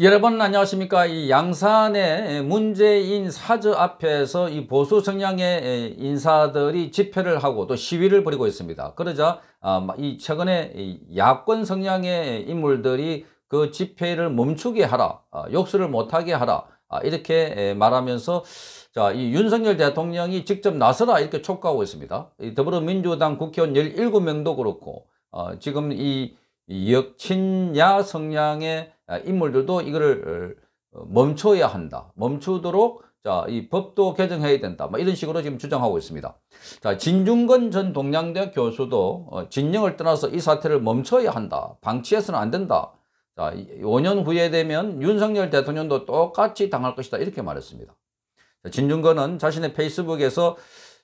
여러분 안녕하십니까 이 양산의 문재인 사저 앞에서 이 보수 성향의 인사들이 집회를 하고 또 시위를 벌이고 있습니다 그러자 아, 이 최근에 야권 성향의 인물들이 그 집회를 멈추게 하라 아, 욕설을 못하게 하라 아, 이렇게 말하면서 자, 이 윤석열 대통령이 직접 나서라 이렇게 촉구하고 있습니다 더불어민주당 국회의원 17명도 그렇고 어, 지금 이 역친야 성향의 아, 인물들도 이거를 어, 어, 멈춰야 한다. 멈추도록 자, 이 법도 개정해야 된다. 뭐 이런 식으로 지금 주장하고 있습니다. 자, 진중건 전 동양대 교수도 어, 진영을 떠나서 이 사태를 멈춰야 한다. 방치해서는 안 된다. 자, 5년 후에 되면 윤석열 대통령도 똑같이 당할 것이다. 이렇게 말했습니다. 진중건은 자신의 페이스북에서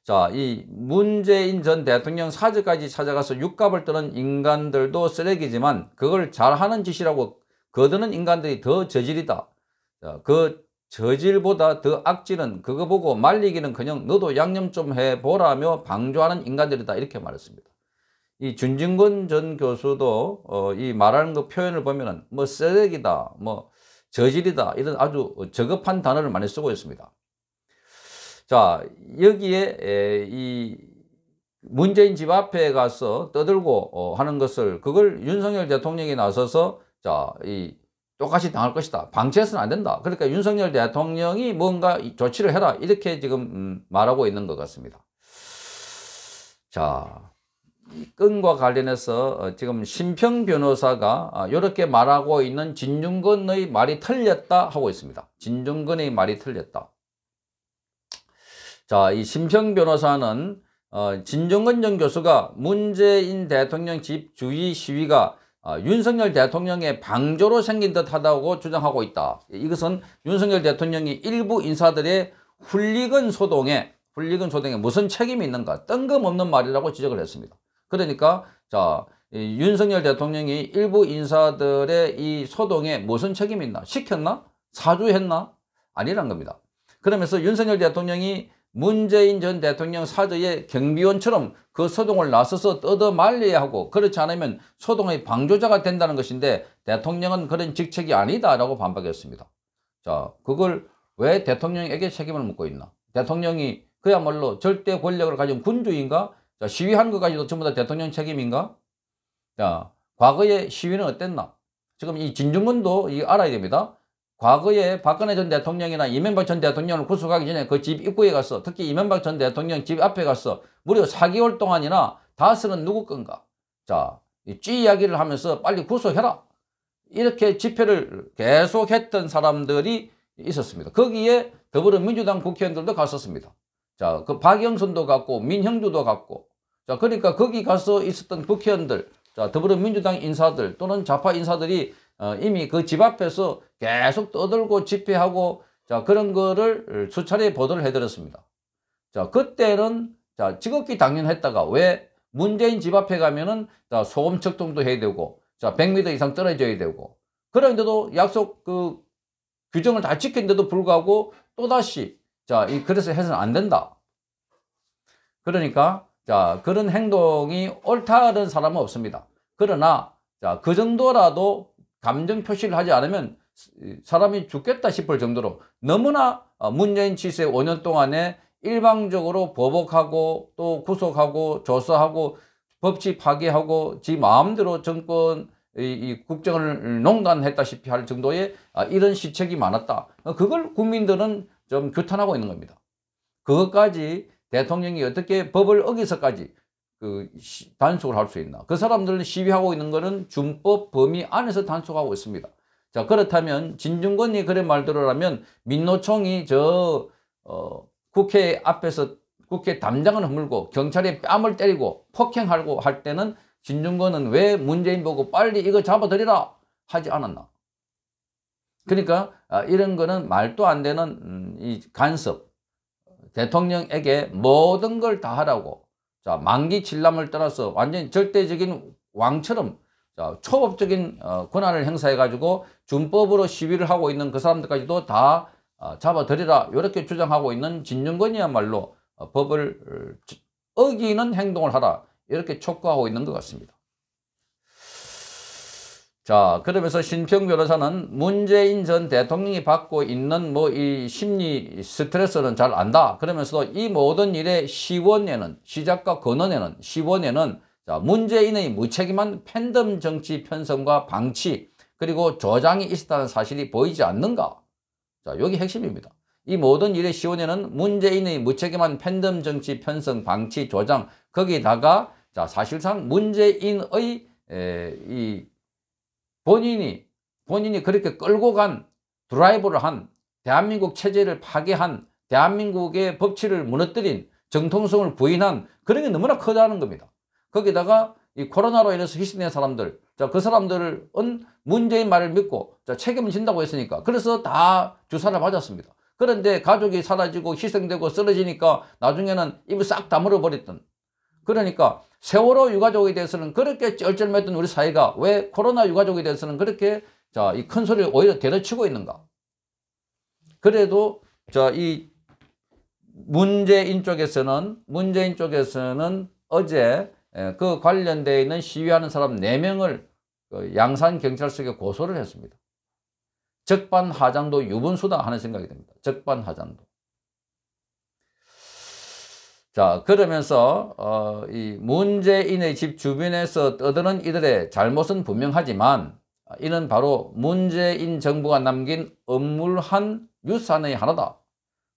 자, 이 문재인 전 대통령 사저까지 찾아가서 육갑을 뜨는 인간들도 쓰레기지만 그걸 잘하는 짓이라고 거드는 인간들이 더 저질이다. 그 저질보다 더 악질은 그거 보고 말리기는 그냥 너도 양념 좀 해보라며 방조하는 인간들이다 이렇게 말했습니다. 이 준진근 전 교수도 어, 이 말하는 그 표현을 보면은 뭐 쓰레기다, 뭐 저질이다 이런 아주 저급한 단어를 많이 쓰고 있습니다. 자 여기에 이 문재인 집 앞에 가서 떠들고 어, 하는 것을 그걸 윤석열 대통령이 나서서 자, 이 똑같이 당할 것이다. 방치해서는 안 된다. 그러니까 윤석열 대통령이 뭔가 조치를 해라. 이렇게 지금 음, 말하고 있는 것 같습니다. 자, 이끈과 관련해서 어, 지금 심평 변호사가 이렇게 아, 말하고 있는 진중근의 말이 틀렸다 하고 있습니다. 진중근의 말이 틀렸다. 자, 이 심평 변호사는 어, 진중근 전 교수가 문재인 대통령 집주위 시위가 아, 윤석열 대통령의 방조로 생긴 듯하다고 주장하고 있다. 이것은 윤석열 대통령이 일부 인사들의 훌리건 소동에 훌리건 소동에 무슨 책임이 있는가 뜬금없는 말이라고 지적을 했습니다. 그러니까 자 윤석열 대통령이 일부 인사들의 이 소동에 무슨 책임이 있나 시켰나 사주했나 아니란 겁니다. 그러면서 윤석열 대통령이 문재인 전 대통령 사저의 경비원처럼 그 소동을 나서서 뜯어 말려야 하고 그렇지 않으면 소동의 방조자가 된다는 것인데 대통령은 그런 직책이 아니다라고 반박했습니다. 자, 그걸 왜 대통령에게 책임을 묻고 있나? 대통령이 그야말로 절대 권력을 가진 군주인가? 자, 시위한 것까지도 전부 다 대통령 책임인가? 자, 과거의 시위는 어땠나? 지금 이 진중근도 이 알아야 됩니다. 과거에 박근혜 전 대통령이나 이명박 전 대통령을 구속하기 전에 그 집 입구에 갔어. 특히 이명박 전 대통령 집 앞에 갔어. 무려 4개월 동안이나 다스는 누구 건가? 자, 쥐 이야기를 하면서 빨리 구속해라. 이렇게 집회를 계속했던 사람들이 있었습니다. 거기에 더불어민주당 국회의원들도 갔었습니다. 자, 그 박영선도 갔고 민형주도 갔고 자, 그러니까 거기 가서 있었던 국회의원들, 자, 더불어민주당 인사들 또는 좌파 인사들이 어, 이미 그 집 앞에서 계속 떠들고 집회하고 자 그런 거를 수차례 보도를 해드렸습니다. 자 그때는 자 지극히 당연했다가 왜 문재인 집 앞에 가면은 자 소금 측정도 해야 되고 자 100m 이상 떨어져야 되고 그런데도 약속 그 규정을 다 지켰는데도 불구하고 또 다시 자이 그래서 해서는 안 된다. 그러니까 자 그런 행동이 옳다는 사람은 없습니다. 그러나 자그 정도라도 감정 표시를 하지 않으면 사람이 죽겠다 싶을 정도로 너무나 어, 문재인 치수의 5년 동안에 일방적으로 보복하고 또 구속하고 조사하고 법치 파괴하고 지 마음대로 정권 이, 국정을 농단했다시피 할 정도의 아, 이런 시책이 많았다. 어, 그걸 국민들은 좀 규탄하고 있는 겁니다. 그것까지 대통령이 어떻게 법을 어기서까지 그 단속을 할 수 있나. 그 사람들은 시위하고 있는 것은 준법 범위 안에서 단속하고 있습니다. 자, 그렇다면 진중권이 그래 말대로라면 민노총이 저, 어, 국회 앞에서 국회 담장을 허물고 경찰에 뺨을 때리고 폭행하고 할 때는 진중권은 왜 문재인 보고 빨리 이거 잡아들이라 하지 않았나. 그러니까 아, 이런 거는 말도 안 되는 음, 이 간섭, 대통령에게 모든 걸 다 하라고 자, 만기 진람을 따라서 완전히 절대적인 왕처럼 자, 초법적인 어, 권한을 행사해가지고 준법으로 시위를 하고 있는 그 사람들까지도 다 어, 잡아들이라 이렇게 주장하고 있는 진중권이야말로 어, 법을 어, 어기는 행동을 하라 이렇게 촉구하고 있는 것 같습니다. 자, 그러면서 신평 변호사는 문재인 전 대통령이 받고 있는 뭐 이 심리 스트레스는 잘 안다. 그러면서도 이 모든 일의 시원에는, 시작과 근원에는, 시원에는 자, 문재인의 무책임한 팬덤 정치 편성과 방치, 그리고 조장이 있었다는 사실이 보이지 않는가? 자, 여기 핵심입니다. 이 모든 일의 시원에는 문재인의 무책임한 팬덤 정치 편성, 방치, 조장, 거기다가 자, 사실상 문재인의 에, 이 본인이 본인이 그렇게 끌고 간 드라이브를 한 대한민국 체제를 파괴한 대한민국의 법치를 무너뜨린 정통성을 부인한 그런 게 너무나 크다는 겁니다. 거기다가 이 코로나로 인해서 희생된 사람들 자그 사람들은 문재인 말을 믿고 자 책임을 진다고 했으니까 그래서 다 주사를 맞았습니다. 그런데 가족이 사라지고 희생되고 쓰러지니까 나중에는 입을 싹 다물어버렸던 그러니까 세월호 유가족에 대해서는 그렇게 쩔쩔맸던 우리 사회가 왜 코로나 유가족에 대해서는 그렇게 자, 이 큰 소리를 오히려 데려치고 있는가? 그래도 자, 이 문재인 쪽에서는 문재인 쪽에서는 어제 예, 그 관련되어 있는 시위하는 사람 4명을 그 양산경찰서에 고소를 했습니다. 적반하장도 유분수다 하는 생각이 듭니다. 적반하장도. 자 그러면서 어, 이 문재인의 집 주변에서 떠드는 이들의 잘못은 분명하지만 이는 바로 문재인 정부가 남긴 음물한 유산의 하나다.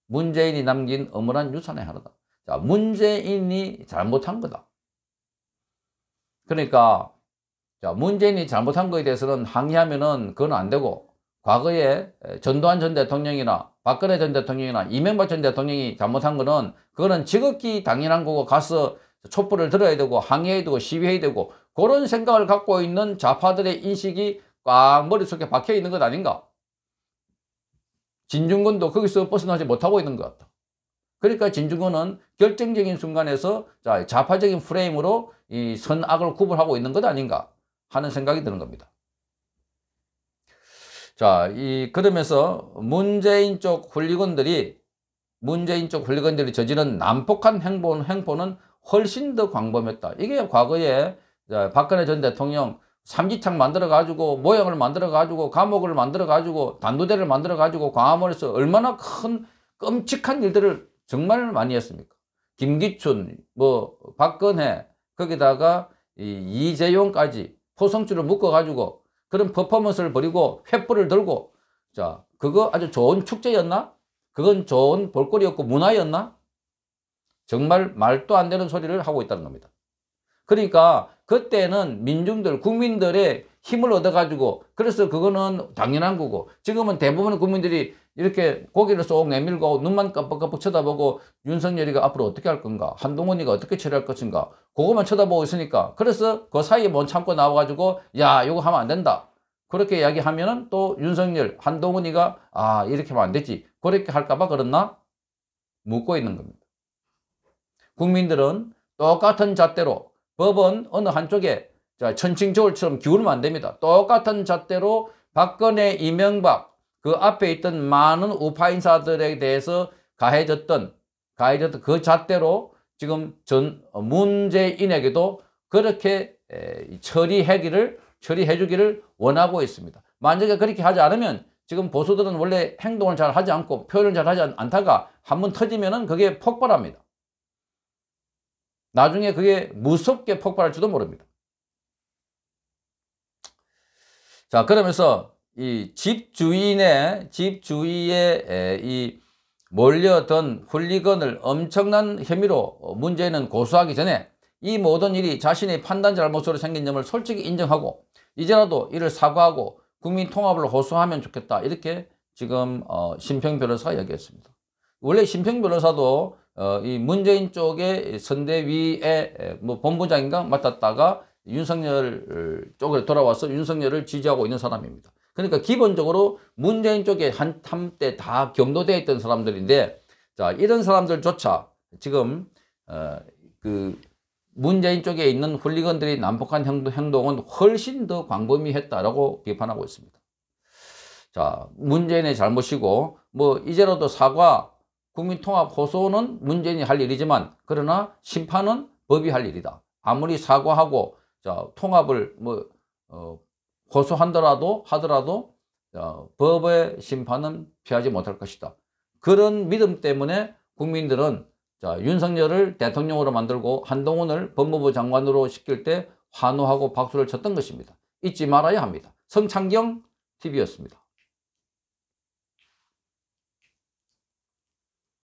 문재인이 남긴 음물한 유산의 하나다. 자, 문재인이 잘못한 거다. 그러니까 자, 문재인이 잘못한 거에 대해서는 항의하면은 그건 안 되고 과거에 전두환 전 대통령이나 박근혜 전 대통령이나 이명박 전 대통령이 잘못한 거는 그거는 지극히 당연한 거고 가서 촛불을 들어야 되고 항의해야 되고 시위해야 되고 그런 생각을 갖고 있는 좌파들의 인식이 꽉 머릿속에 박혀 있는 것 아닌가 진중권도 거기서 벗어나지 못하고 있는 것 같다 그러니까 진중권은 결정적인 순간에서 좌파적인 프레임으로 이 선악을 구분하고 있는 것 아닌가 하는 생각이 드는 겁니다 자, 이 그러면서 문재인 쪽 권리건들이 문재인 쪽 권리건들이 저지른 난폭한 행보, 행보는 훨씬 더 광범했다. 이게 과거에 박근혜 전 대통령 삼지창 만들어가지고 모형을 만들어가지고 감옥을 만들어가지고 단도대를 만들어가지고 광화문에서 얼마나 큰 끔찍한 일들을 정말 많이 했습니까? 김기춘, 뭐 박근혜 거기다가 이재용까지포성줄를 묶어가지고 그런 퍼포먼스를 버리고 횃불을 들고 자 그거 아주 좋은 축제였나? 그건 좋은 볼거리였고 문화였나? 정말 말도 안 되는 소리를 하고 있다는 겁니다. 그러니까 그때는 민중들, 국민들의 힘을 얻어가지고 그래서 그거는 당연한 거고 지금은 대부분 국민들이 이렇게 고개를 쏙 내밀고 눈만 깜빡깜빡 쳐다보고 윤석열이가 앞으로 어떻게 할 건가 한동훈이가 어떻게 처리할 것인가 그것만 쳐다보고 있으니까 그래서 그 사이에 못 참고 나와가지고 야 이거 하면 안 된다 그렇게 이야기하면은 또 윤석열 한동훈이가 아 이렇게 하면 안 되지 그렇게 할까봐 그렇나 묻고 있는 겁니다 국민들은 똑같은 잣대로 법은 어느 한쪽에 자 천칭저울처럼 기울면 안 됩니다 똑같은 잣대로 박근혜 이명박 그 앞에 있던 많은 우파 인사들에 대해서 가해졌던 가해졌던 그 잣대로 지금 전 문재인에게도 그렇게 처리해기를 처리해 주기를 원하고 있습니다. 만약에 그렇게 하지 않으면 지금 보수들은 원래 행동을 잘 하지 않고 표현을 잘 하지 않다가 한 번 터지면은 그게 폭발합니다. 나중에 그게 무섭게 폭발할지도 모릅니다. 자 그러면서 이집 주인의 집 주위에 이 몰려든 훌리건을 엄청난 혐의로 문제는 고소하기 전에 이 모든 일이 자신의 판단 잘못으로 생긴 점을 솔직히 인정하고 이제라도 이를 사과하고 국민 통합을 호소하면 좋겠다 이렇게 지금 어, 심평 변호사가 얘기했습니다. 원래 심평 변호사도 어, 이 문재인 쪽의 선대위의 뭐 본부장인가 맡았다가 윤석열 쪽으로 돌아와서 윤석열을 지지하고 있는 사람입니다. 그러니까 기본적으로 문재인 쪽에 한, 한때 다 경도되어 있던 사람들인데 자 이런 사람들조차 지금 어, 그 문재인 쪽에 있는 훌리건들이 남북한 행동은 훨씬 더 광범위했다라고 비판하고 있습니다. 자, 문재인의 잘못이고 뭐 이제라도 사과, 국민통합 호소는 문재인이 할 일이지만 그러나 심판은 법이 할 일이다. 아무리 사과하고 자, 통합을 뭐 어, 고소한더라도 하더라도 어, 법의 심판은 피하지 못할 것이다. 그런 믿음 때문에 국민들은 자, 윤석열을 대통령으로 만들고 한동훈을 법무부 장관으로 시킬 때 환호하고 박수를 쳤던 것입니다. 잊지 말아야 합니다. 성창경 TV였습니다.